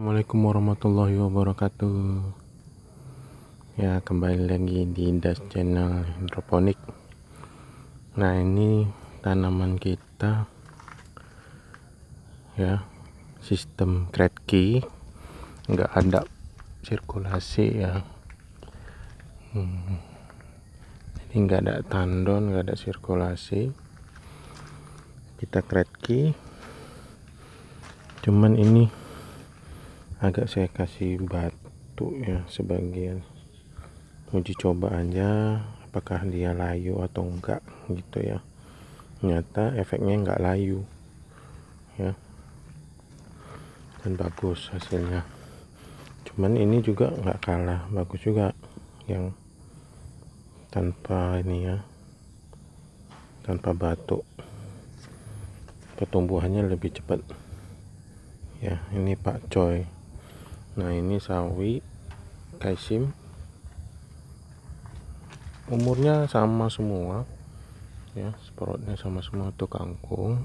Assalamualaikum warahmatullahi wabarakatuh Ya kembali lagi di Das Channel Hidroponik Nah ini tanaman kita Ya sistem kretki nggak ada sirkulasi ya hmm. Ini nggak ada tandon nggak ada sirkulasi Kita kretki Cuman ini agak saya kasih batu ya sebagian uji coba aja apakah dia layu atau enggak gitu ya nyata efeknya enggak layu ya dan bagus hasilnya cuman ini juga enggak kalah bagus juga yang tanpa ini ya tanpa batu pertumbuhannya lebih cepat ya ini Pak Coy nah ini sawi kaisim umurnya sama semua ya sporotnya sama semua tuh kangkung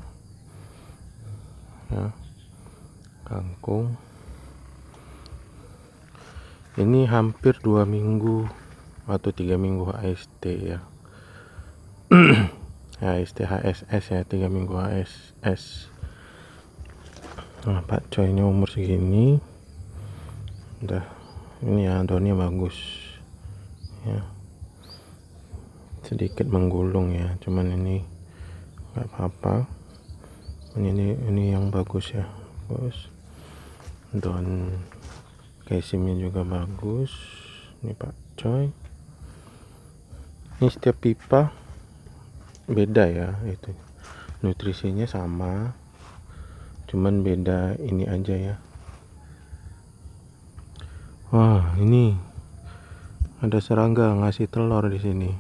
ya kangkung ini hampir dua minggu atau tiga minggu HST ya HST ya, HSS ya tiga minggu HSS nah Pak Coy ini umur segini udah ini ya daunnya bagus ya sedikit menggulung ya cuman ini nggak apa-apa ini ini yang bagus ya bagus daun kesimnya juga bagus ini pak coy ini setiap pipa beda ya itu nutrisinya sama cuman beda ini aja ya Wah, ini ada serangga ngasih telur di sini.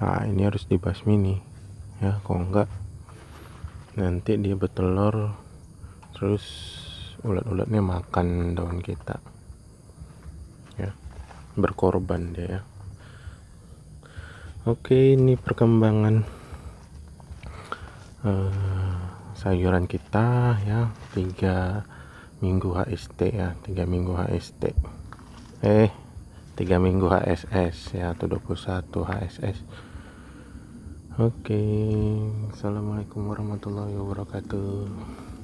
nah, ini harus dibasmi nih. Ya, Kok enggak nanti dia bertelur terus ulat-ulatnya makan daun kita. Ya. Berkorban dia ya. Oke, ini perkembangan uh, sayuran kita ya. Tiga minggu HST ya tiga minggu HST eh tiga minggu HSS ya atau 21 HSS oke okay. Assalamualaikum warahmatullahi wabarakatuh